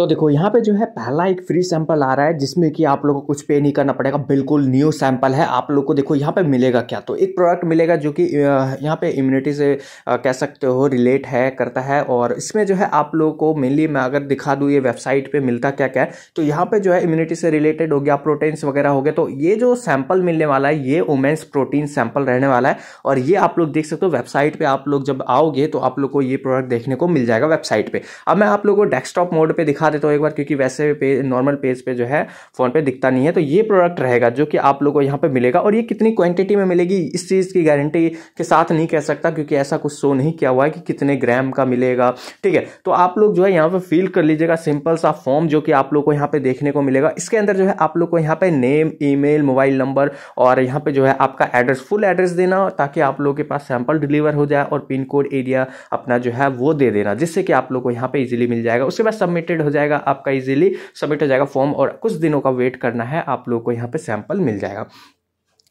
तो देखो यहाँ पे जो है पहला एक फ्री सैंपल आ रहा है जिसमें कि आप लोगों को कुछ पे नहीं करना पड़ेगा बिल्कुल न्यू सैंपल है आप लोग को देखो यहाँ पे मिलेगा क्या तो एक प्रोडक्ट मिलेगा जो कि यहाँ पे इम्यूनिटी से कह सकते हो रिलेट है करता है और इसमें जो है आप लोगों को मेनली मैं अगर दिखा दूँ ये वेबसाइट पर मिलता क्या क्या है तो यहाँ पर जो है इम्यूनिटी से रिलेटेड हो गया प्रोटीन्स वगैरह हो गया तो ये जो सैंपल मिलने वाला है ये वुमेंस प्रोटीन सैंपल रहने वाला है और ये आप लोग देख सकते हो वेबसाइट पर आप लोग जब आओगे तो आप लोग को ये प्रोडक्ट देखने को मिल जाएगा वेबसाइट पर अब मैं आप लोग को डेस्कटॉप मोड पर दिखा दिखा देता हूँ एक बार क्योंकि वैसे पे, नॉर्मल पेज पे जो है फ़ोन पे दिखता नहीं है तो ये प्रोडक्ट रहेगा जो कि आप लोगों को यहाँ पे मिलेगा और ये कितनी क्वांटिटी में मिलेगी इस चीज़ की गारंटी के साथ नहीं कह सकता क्योंकि ऐसा कुछ शो नहीं किया हुआ है कि कितने ग्राम का मिलेगा ठीक है तो आप लोग जो है यहाँ पर फिल कर लीजिएगा सिंपल सा फॉर्म जो कि आप लोग को यहाँ पर देखने को मिलेगा इसके अंदर जो है आप लोग को यहाँ पर नेम ई मोबाइल नंबर और यहाँ पर जो है आपका एड्रेस फुल एड्रेस देना ताकि आप लोगों के पास सैंपल डिलीवर हो जाए और पिन कोड एरिया अपना जो है वो दे देना जिससे कि आप लोग को यहाँ पर ईजिली मिल जाएगा उसके बाद सबमिटेड हो जाएगा आपका इजीली सबमिट हो जाएगा फॉर्म और कुछ दिनों का वेट करना है आप लोग को यहाँ पे सैंपल मिल जाएगा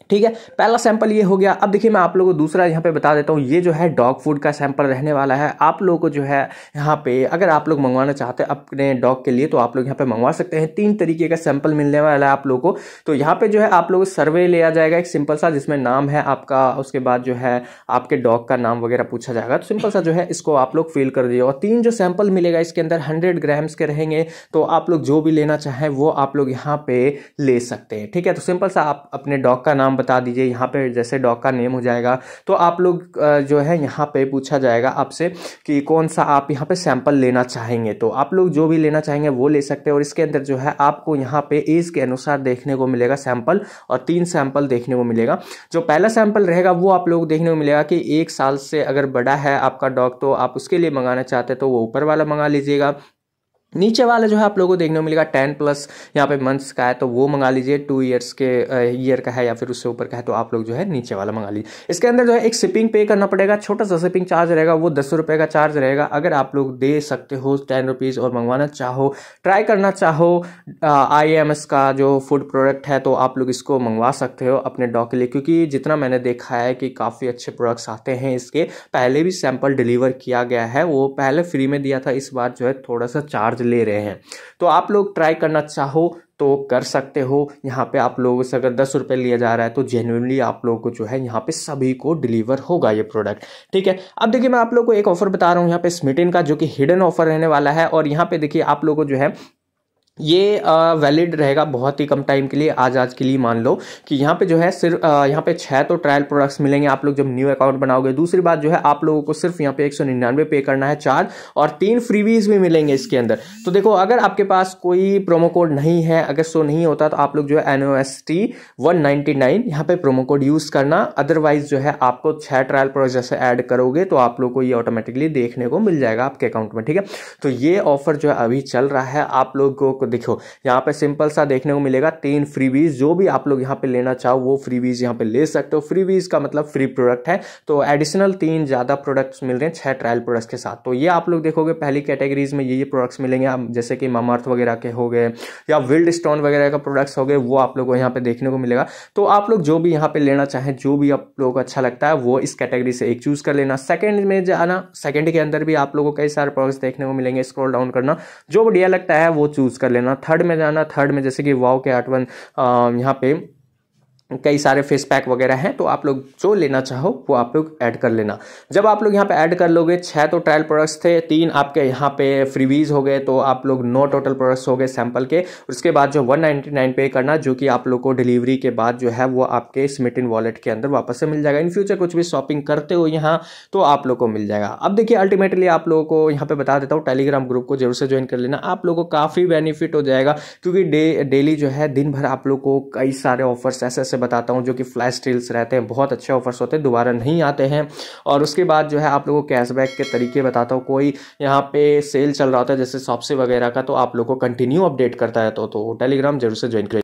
ठीक है पहला सैंपल ये हो गया अब देखिए मैं आप लोगों को दूसरा यहाँ पे बता देता हूँ ये जो है डॉग फूड का सैंपल रहने वाला है आप लोगों को जो है यहाँ पे अगर आप लोग मंगवाना चाहते हैं अपने डॉग के लिए तो आप लोग यहाँ पे मंगवा सकते हैं तीन तरीके का सैंपल मिलने वाला है आप लोगों को तो यहाँ पे जो है आप लोग सर्वे लिया जाएगा एक सिंपल सा जिसमें नाम है आपका उसके बाद जो है आपके डॉग का नाम वगैरह पूछा जाएगा तो सिंपल सा जो है इसको आप लोग फिल कर दिए और तीन जो सैंपल मिलेगा इसके अंदर हंड्रेड ग्राम्स के रहेंगे तो आप लोग जो भी लेना चाहें वो आप लोग यहाँ पे ले सकते हैं ठीक है तो सिंपल सा आप अपने डॉग का नाम बता दीजिए यहाँ पे जैसे डॉग का नेम हो जाएगा तो आप लोग जो है यहाँ पे पूछा जाएगा आपसे कि कौन सा आप यहाँ पे सैंपल लेना चाहेंगे तो आप लोग जो भी लेना चाहेंगे वो ले सकते हैं और इसके अंदर जो है आपको यहाँ पे एज के अनुसार देखने को मिलेगा सैंपल और तीन सैंपल देखने को मिलेगा जो पहला सैंपल रहेगा वो आप लोग देखने को मिलेगा कि एक साल से अगर बड़ा है आपका डॉग तो आप उसके लिए मंगाना चाहते हैं तो वो ऊपर वाला मंगा लीजिएगा नीचे वाला जो है आप लोगों को देखने को मिलेगा टेन प्लस यहाँ पे मंथ्स का है तो वो मंगा लीजिए टू इयर्स के ईयर का है या फिर उससे ऊपर का है तो आप लोग जो है नीचे वाला मंगा लीजिए इसके अंदर जो है एक शिपिंग पे करना पड़ेगा छोटा सा शिपिंग चार्ज रहेगा वो दस रुपये का चार्ज रहेगा अगर आप लोग दे सकते हो टेन रुपीज़ और मंगवाना चाहो ट्राई करना चाहो आई एम एस का जो फूड प्रोडक्ट है तो आप लोग इसको मंगवा सकते हो अपने डॉग के लिए क्योंकि जितना मैंने देखा है कि काफ़ी अच्छे प्रोडक्ट्स आते हैं इसके पहले भी सैम्पल डिलीवर किया गया है वो पहले फ्री में दिया था इस बार जो है थोड़ा सा चार्ज चार्ज ले रहे हैं तो आप लोग ट्राई करना चाहो तो कर सकते हो यहाँ पे आप लोगों से अगर दस रुपये लिया जा रहा है तो जेनुअनली आप लोगों को जो है यहाँ पे सभी को डिलीवर होगा ये प्रोडक्ट ठीक है अब देखिए मैं आप लोगों को एक ऑफर बता रहा हूँ यहाँ पे स्मिटिन का जो कि हिडन ऑफर रहने वाला है और यहाँ पे देखिए आप लोगों को जो है ये वैलिड रहेगा बहुत ही कम टाइम के लिए आज आज के लिए मान लो कि यहाँ पे जो है सिर्फ यहाँ पे छः तो ट्रायल प्रोडक्ट्स मिलेंगे आप लोग जब न्यू अकाउंट बनाओगे दूसरी बात जो है आप लोगों को सिर्फ यहाँ पे एक सौ निन्यानवे पे करना है चार और तीन फ्रीवीज भी मिलेंगे इसके अंदर तो देखो अगर आपके पास कोई प्रोमो कोड नहीं है अगर सो नहीं होता तो आप लोग जो है N O S T one ninety nine यहाँ पे प्रोमो कोड यूज़ करना अदरवाइज जो है आपको छः ट्रायल प्रोडक्ट जैसे ऐड करोगे तो आप लोग को ये ऑटोमेटिकली देखने को मिल जाएगा आपके अकाउंट में ठीक है तो ये ऑफर जो है अभी चल रहा है आप लोगों को देखो यहाँ पे सिंपल सा देखने को मिलेगा तीन फ्रीवीज जो भी आप लोग यहाँ पे लेना चाहो वो फ्रीवीज यहाँ पे ले सकते हो फ्रीवीज का मतलब फ्री प्रोडक्ट है तो एडिशनल तीन ज़्यादा प्रोडक्ट्स मिल रहे हैं छह ट्रायल प्रोडक्ट्स के साथ तो ये आप लोग देखोगे पहली कैटेगरीज में ये ये प्रोडक्ट्स मिलेंगे आप जैसे कि ममर्थ वगैरह के हो गए या विल्ड स्टोन वगैरह का प्रोडक्ट्स हो गए वो आप लोग को यहाँ पे देखने को मिलेगा तो आप लोग जो भी यहाँ पे लेना चाहें जो भी आप लोगों को अच्छा लगता है वो इस कैटेगरी से एक चूज़ कर लेना सेकेंड में जाना सेकेंड के अंदर भी आप लोगों को कई सारे प्रोडक्ट्स देखने को मिलेंगे स्क्रॉल डाउन करना जो बढ़िया लगता है वो चूज़ कर लेना लेना थर्ड में जाना थर्ड में जैसे कि वाओ के आठवन यहाँ पे कई सारे फेस पैक वगैरह हैं तो आप लोग जो लेना चाहो वो आप लोग ऐड कर लेना जब आप लोग यहाँ पे ऐड कर लोगे छः तो ट्रायल प्रोडक्ट्स थे तीन आपके यहाँ पे फ्रीवीज हो गए तो आप लोग नौ टोटल प्रोडक्ट्स हो गए सैंपल के उसके बाद जो 199 पे करना जो कि आप लोग को डिलीवरी के बाद जो है वो आपके स्मिटिन वॉलेट के अंदर वापस से मिल जाएगा इन फ्यूचर कुछ भी शॉपिंग करते हो यहाँ तो आप लोग को मिल जाएगा अब देखिए अल्टीमेटली आप लोगों को यहाँ पर बता देता हूँ टेलीग्राम ग्रुप को जरूर से ज्वाइन कर लेना आप लोग को काफ़ी बेनिफिट हो जाएगा क्योंकि डेली जो है दिन भर आप लोग को कई सारे ऑफर्स ऐसे ऐसे बताता हूँ जो कि फ्लैश स्टील्स रहते हैं बहुत अच्छे ऑफर्स होते हैं दोबारा नहीं आते हैं और उसके बाद जो है आप लोगों को कैशबैक के तरीके बताता हूँ कोई यहाँ पे सेल चल रहा होता है जैसे सॉपसी वगैरह का तो आप लोग को कंटिन्यू अपडेट करता है तो टेलीग्राम जरूर से ज्वाइन करें